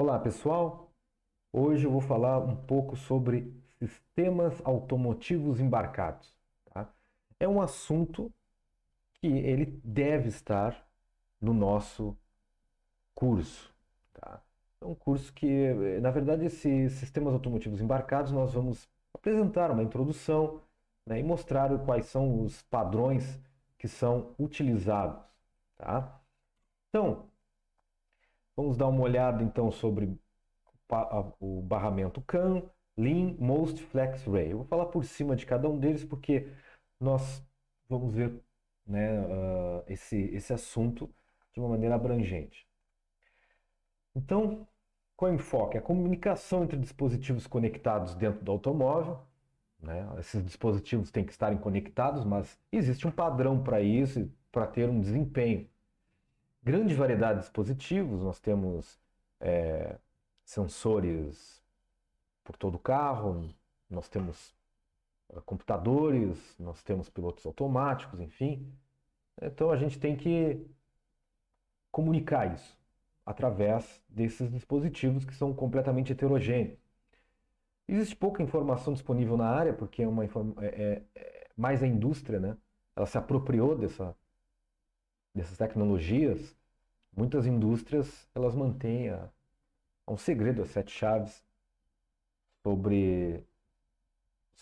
Olá pessoal, hoje eu vou falar um pouco sobre sistemas automotivos embarcados. Tá? É um assunto que ele deve estar no nosso curso. Tá? É um curso que, na verdade, esses sistemas automotivos embarcados, nós vamos apresentar uma introdução né, e mostrar quais são os padrões que são utilizados. Tá? Então, Vamos dar uma olhada então sobre o barramento CAN, Lean, Most Flex Ray. Eu vou falar por cima de cada um deles porque nós vamos ver né, uh, esse, esse assunto de uma maneira abrangente. Então, qual é o enfoque? A comunicação entre dispositivos conectados dentro do automóvel. Né? Esses dispositivos têm que estarem conectados, mas existe um padrão para isso, para ter um desempenho grande variedade de dispositivos, nós temos é, sensores por todo o carro, nós temos é, computadores, nós temos pilotos automáticos, enfim. Então a gente tem que comunicar isso através desses dispositivos que são completamente heterogêneos. Existe pouca informação disponível na área, porque é uma é, é, é, mais a indústria, né? Ela se apropriou dessa, dessas tecnologias Muitas indústrias, elas mantêm a, a um segredo, as sete chaves, sobre,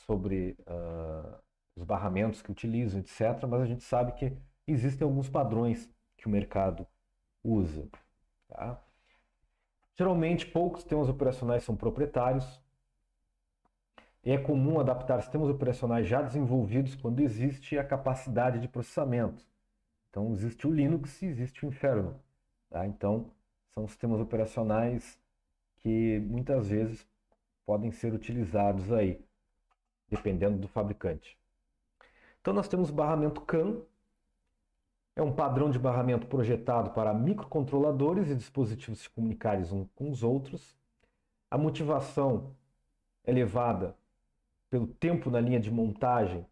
sobre uh, os barramentos que utilizam, etc. Mas a gente sabe que existem alguns padrões que o mercado usa. Tá? Geralmente, poucos sistemas operacionais são proprietários. É comum adaptar sistemas operacionais já desenvolvidos quando existe a capacidade de processamento. Então, existe o Linux e existe o Inferno. Tá? Então, são sistemas operacionais que muitas vezes podem ser utilizados aí, dependendo do fabricante. Então, nós temos barramento CAN, é um padrão de barramento projetado para microcontroladores e dispositivos se comunicarem uns com os outros. A motivação é levada pelo tempo na linha de montagem,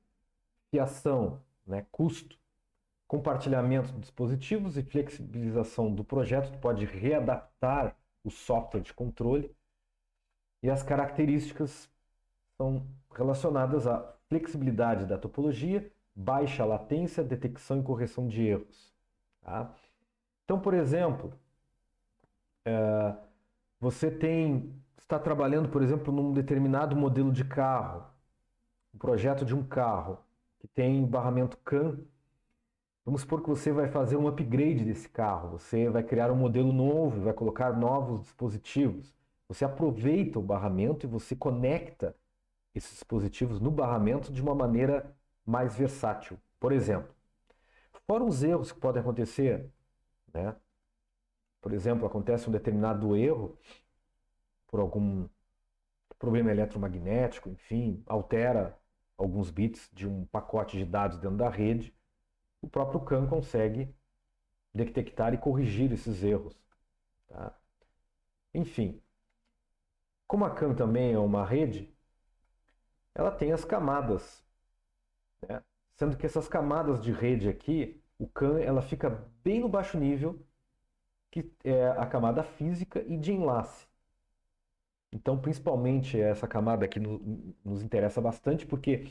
fiação, né, custo, compartilhamento de dispositivos e flexibilização do projeto, tu pode readaptar o software de controle. E as características são relacionadas à flexibilidade da topologia, baixa latência, detecção e correção de erros. Tá? Então, por exemplo, é, você tem está trabalhando, por exemplo, num determinado modelo de carro, um projeto de um carro que tem barramento CAN Vamos supor que você vai fazer um upgrade desse carro, você vai criar um modelo novo, vai colocar novos dispositivos. Você aproveita o barramento e você conecta esses dispositivos no barramento de uma maneira mais versátil. Por exemplo, fora os erros que podem acontecer, né? Por exemplo, acontece um determinado erro por algum problema eletromagnético, enfim, altera alguns bits de um pacote de dados dentro da rede o próprio CAN consegue detectar e corrigir esses erros. Tá? Enfim, como a CAN também é uma rede, ela tem as camadas. Né? Sendo que essas camadas de rede aqui, o CAN ela fica bem no baixo nível, que é a camada física e de enlace. Então, principalmente essa camada aqui nos interessa bastante, porque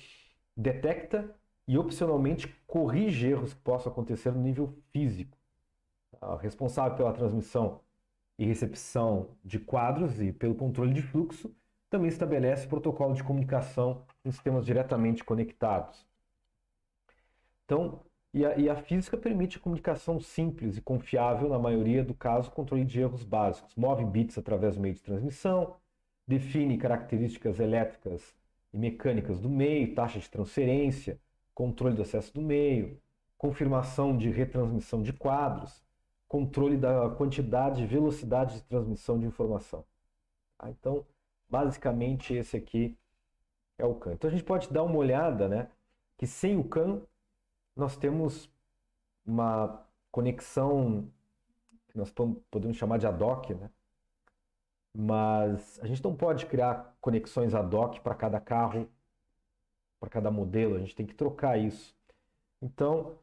detecta e opcionalmente corrige erros que possam acontecer no nível físico. Tá? Responsável pela transmissão e recepção de quadros e pelo controle de fluxo, também estabelece protocolo de comunicação em sistemas diretamente conectados. Então, e a, e a, física permite a comunicação simples e confiável, na maioria do caso, controle de erros básicos. Move bits através do meio de transmissão, define características elétricas e mecânicas do meio, taxa de transferência, controle do acesso do meio, confirmação de retransmissão de quadros, controle da quantidade e velocidade de transmissão de informação. Ah, então, basicamente, esse aqui é o CAN. Então, a gente pode dar uma olhada, né? Que sem o CAN, nós temos uma conexão que nós podemos chamar de ad hoc, né? Mas a gente não pode criar conexões ad hoc para cada carro para cada modelo, a gente tem que trocar isso. Então,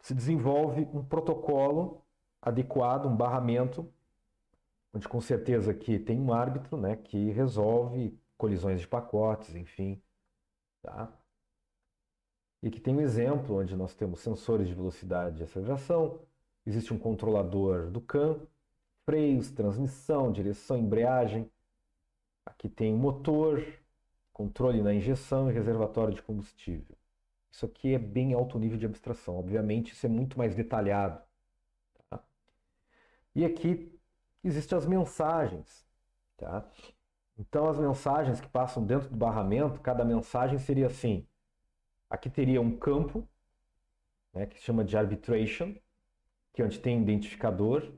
se desenvolve um protocolo adequado, um barramento, onde com certeza que tem um árbitro né, que resolve colisões de pacotes, enfim. Tá? E que tem um exemplo onde nós temos sensores de velocidade e aceleração, existe um controlador do CAN, freios, transmissão, direção, embreagem. Aqui tem o motor, controle na injeção e reservatório de combustível. Isso aqui é bem alto nível de abstração. Obviamente, isso é muito mais detalhado. Tá? E aqui existem as mensagens. Tá? Então, as mensagens que passam dentro do barramento, cada mensagem seria assim. Aqui teria um campo, né, que se chama de arbitration, que é onde tem identificador.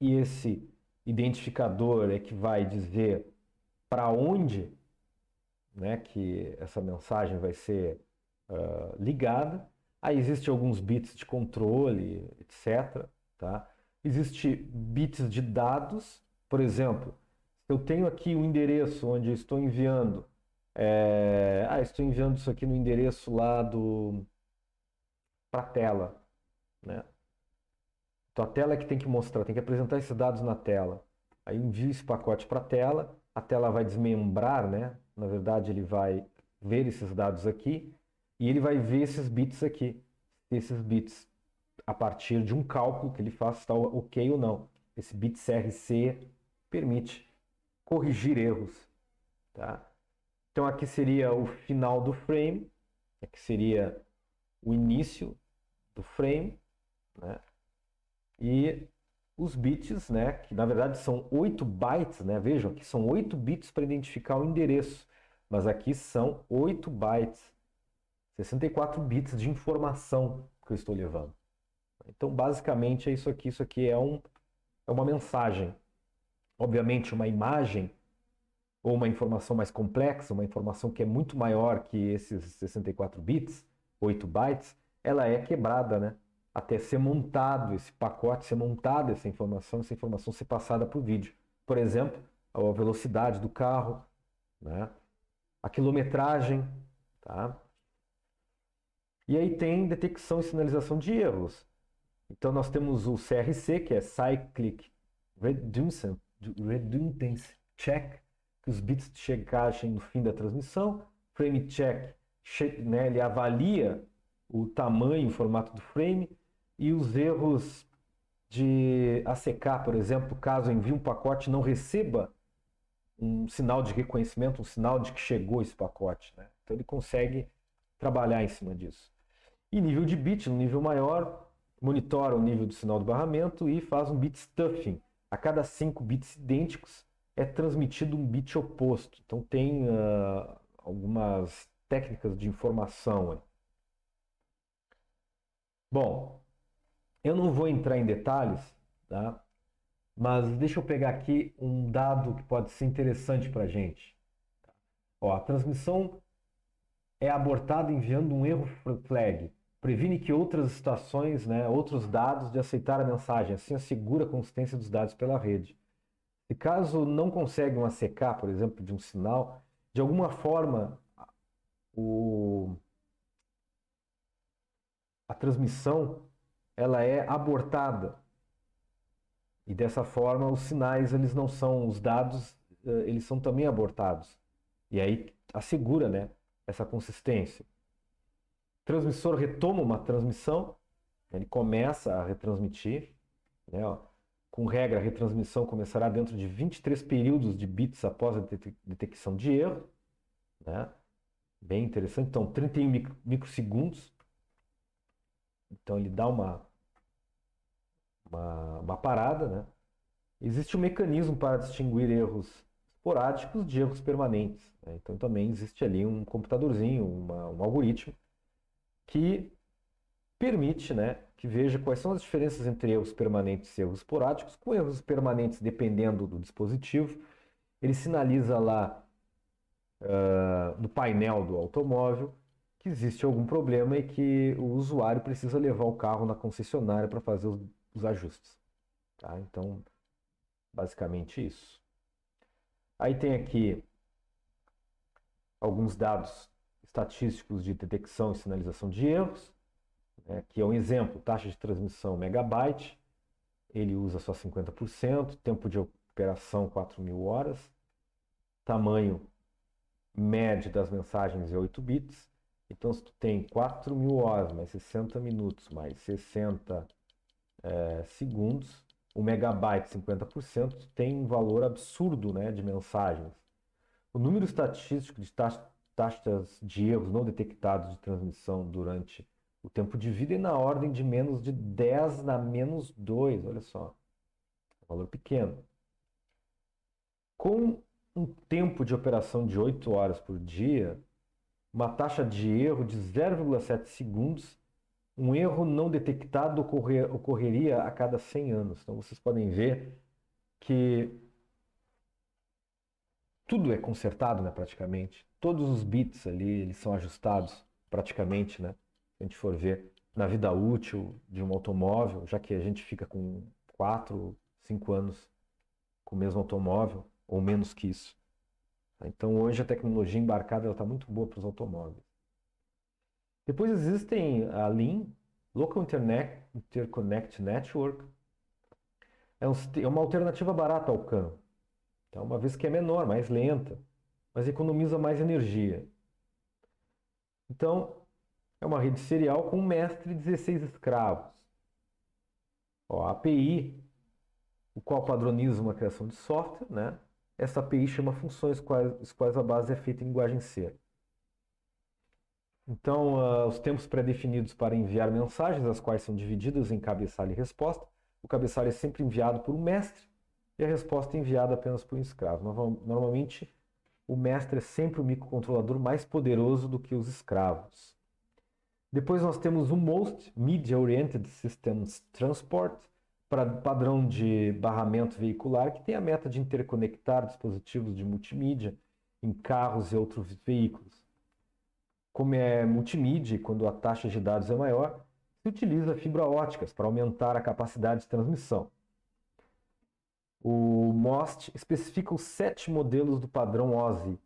E esse identificador é que vai dizer para onde né, que essa mensagem vai ser uh, ligada. Aí existem alguns bits de controle, etc. Tá? Existe bits de dados, por exemplo, eu tenho aqui o um endereço onde estou enviando, é... ah, estou enviando isso aqui no endereço lá do para a tela, né? Então a tela é que tem que mostrar, tem que apresentar esses dados na tela. Aí envio esse pacote para a tela, a tela vai desmembrar, né? Na verdade, ele vai ver esses dados aqui e ele vai ver esses bits aqui. esses bits, a partir de um cálculo que ele faz, está ok ou não. Esse bit CRC permite corrigir erros. Tá? Então aqui seria o final do frame, aqui seria o início do frame, né? e os bits, né, que na verdade são 8 bytes, né, vejam que são 8 bits para identificar o endereço, mas aqui são 8 bytes, 64 bits de informação que eu estou levando. Então, basicamente, é isso aqui. Isso aqui é, um, é uma mensagem. Obviamente, uma imagem ou uma informação mais complexa, uma informação que é muito maior que esses 64 bits, 8 bytes, ela é quebrada, né? até ser montado esse pacote, ser montada essa informação, essa informação ser passada para o vídeo. Por exemplo, a velocidade do carro, né? a quilometragem. Tá? E aí tem detecção e sinalização de erros. Então nós temos o CRC, que é Cyclic Redundancy, Check, que os bits checassem no fim da transmissão. Frame Check, né, ele avalia o tamanho, o formato do frame e os erros de ACK, por exemplo, caso envie um pacote não receba um sinal de reconhecimento, um sinal de que chegou esse pacote. Né? Então ele consegue trabalhar em cima disso. E nível de bit, no nível maior, monitora o nível do sinal do barramento e faz um bit stuffing. A cada cinco bits idênticos é transmitido um bit oposto. Então tem uh, algumas técnicas de informação. Bom, eu não vou entrar em detalhes, tá? mas deixa eu pegar aqui um dado que pode ser interessante para a gente. Ó, a transmissão é abortada enviando um erro flag. Previne que outras situações, né, outros dados de aceitar a mensagem, assim assegura a consistência dos dados pela rede. E caso não consegue uma CK, por exemplo, de um sinal, de alguma forma o... a transmissão ela é abortada. E dessa forma, os sinais eles não são os dados, eh, eles são também abortados. E aí assegura, né, essa consistência. O transmissor retoma uma transmissão, ele começa a retransmitir, né, ó, com regra, a retransmissão começará dentro de 23 períodos de bits após a detecção de erro, né? Bem interessante. Então, 31 microsegundos. Então, ele dá uma uma, uma parada, né? Existe um mecanismo para distinguir erros esporádicos de erros permanentes. Né? Então também existe ali um computadorzinho, uma, um algoritmo que permite né, que veja quais são as diferenças entre erros permanentes e erros esporádicos. Com erros permanentes, dependendo do dispositivo, ele sinaliza lá uh, no painel do automóvel que existe algum problema e que o usuário precisa levar o carro na concessionária para fazer os os ajustes. Tá? Então, basicamente isso. Aí tem aqui alguns dados estatísticos de detecção e sinalização de erros. Né? Aqui é um exemplo, taxa de transmissão megabyte, ele usa só 50%, tempo de operação 4 mil horas, tamanho médio das mensagens é 8 bits. Então, se tu tem 4 mil horas, mais 60 minutos, mais 60 é, segundos, o megabyte 50% tem um valor absurdo né, de mensagens. O número estatístico de taxas de erros não detectados de transmissão durante o tempo de vida é na ordem de menos de 10 na menos 2, olha só. É valor pequeno. Com um tempo de operação de 8 horas por dia, uma taxa de erro de 0,7 segundos um erro não detectado ocorrer, ocorreria a cada 100 anos. Então vocês podem ver que tudo é consertado, né, praticamente. Todos os bits ali, eles são ajustados praticamente, né? Se a gente for ver na vida útil de um automóvel, já que a gente fica com 4, 5 anos com o mesmo automóvel, ou menos que isso. Então hoje a tecnologia embarcada está muito boa para os automóveis. Depois existem a ah, LIN, Local Internet, Interconnect Network. É, um, é uma alternativa barata ao CAN. Então, uma vez que é menor, mais lenta, mas economiza mais energia. Então, é uma rede serial com um mestre e 16 escravos. Ó, a API, o qual padroniza uma criação de software, né? Essa API chama funções quais, quais a base é feita em linguagem C. Então, uh, os tempos pré-definidos para enviar mensagens, as quais são divididas em cabeçalho e resposta. O cabeçalho é sempre enviado por um mestre e a resposta é enviada apenas por um escravo. Normalmente, o mestre é sempre o microcontrolador mais poderoso do que os escravos. Depois nós temos o MOST, Media Oriented Systems Transport, para padrão de barramento veicular, que tem a meta de interconectar dispositivos de multimídia em carros e outros veículos como é multimídia, quando a taxa de dados é maior, se utiliza fibra óticas para aumentar a capacidade de transmissão. O MOST especifica os sete modelos do padrão OSI.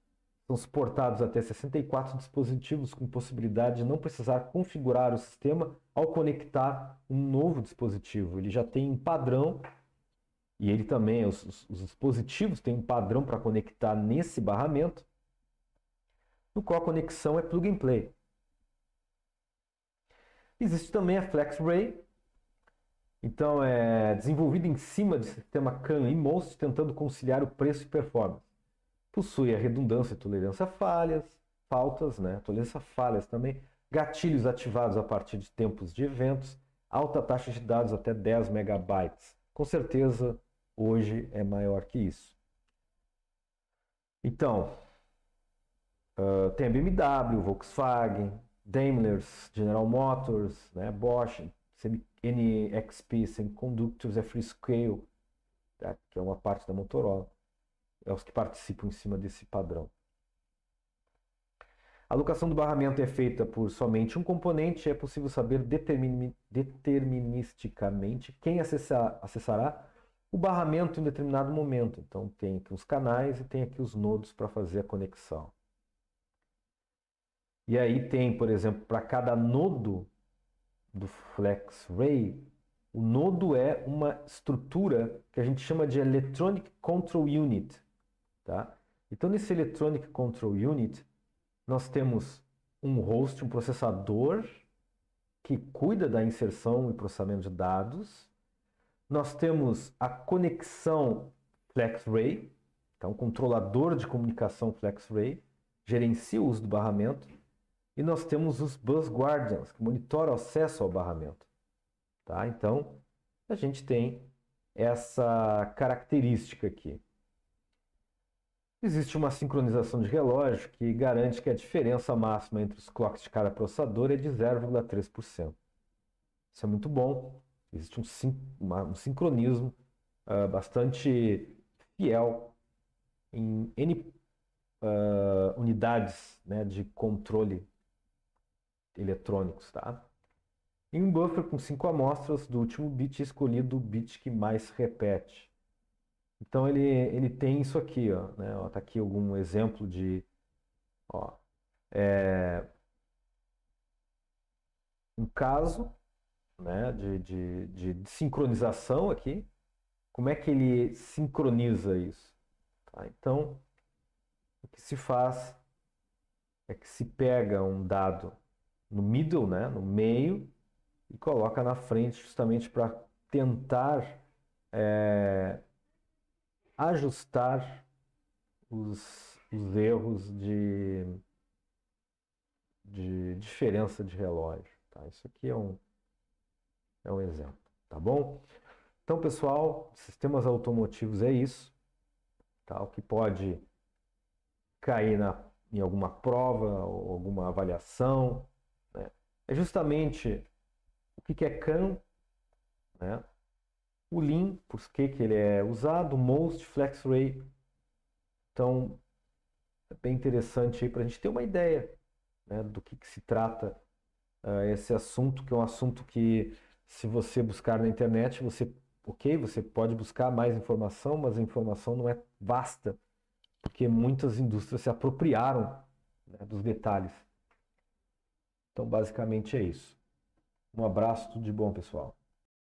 São suportados até 64 dispositivos com possibilidade de não precisar configurar o sistema ao conectar um novo dispositivo. Ele já tem um padrão e ele também, os, os dispositivos têm um padrão para conectar nesse barramento no qual a conexão é plug and play. Existe também a FlexRay, então é desenvolvida em cima de sistema CAN e MOST, tentando conciliar o preço e performance. Possui a redundância e tolerância a falhas, faltas, né? tolerância a falhas também, gatilhos ativados a partir de tempos de eventos, alta taxa de dados até 10 megabytes. Com certeza, hoje é maior que isso. Então, ah, tem a BMW, Volkswagen, Daimler, General Motors, né, Bosch, NXP, Semiconductors, é Freescale, tá, que é uma parte da Motorola. É os que participam em cima desse padrão. A locação do barramento é feita por somente um componente, é possível saber determin, deterministicamente quem acessar, acessará o barramento em determinado momento. Então tem aqui os canais e tem aqui os nodos para fazer a conexão. E aí tem, por exemplo, para cada nodo do FlexRay, o nodo é uma estrutura que a gente chama de Electronic Control Unit. Tá? Então, nesse Electronic Control Unit, nós temos um host, um processador que cuida da inserção e processamento de dados. Nós temos a conexão FlexRay, então, tá? um controlador de comunicação FlexRay, gerencia o uso do barramento e nós temos os Bus Guardians, que monitoram o acesso ao barramento. Tá? Então, a gente tem essa característica aqui. Existe uma sincronização de relógio que garante que a diferença máxima entre os clocks de cada processador é de 0,3%. Isso é muito bom. Existe um, sin uma, um sincronismo uh, bastante fiel em N uh, unidades né, de controle eletrônicos, tá? Em um buffer com cinco amostras do último bit escolhido o bit que mais repete. Então ele, ele tem isso aqui, ó, né? Ó, tá aqui algum exemplo de, ó, é, um caso, né, de, de, de, de sincronização aqui. Como é que ele sincroniza isso? Tá? Então, o que se faz é que se pega um dado no middle, né, no meio, e coloca na frente justamente para tentar é, ajustar os, os erros de, de diferença de relógio. Tá? Isso aqui é um, é um exemplo, tá bom? Então, pessoal, sistemas automotivos é isso. Tá? O que pode cair na, em alguma prova, ou alguma avaliação, é justamente o que, é CAN, né? o Lean, por que, que ele é usado, Most, FlexRay. Então, é bem interessante aí para a gente ter uma ideia né, do que, que se trata uh, esse assunto, que é um assunto que se você buscar na internet, você, ok, você pode buscar mais informação, mas a informação não é vasta, porque muitas indústrias se apropriaram né, dos detalhes. Então, basicamente é isso. Um abraço, tudo de bom, pessoal.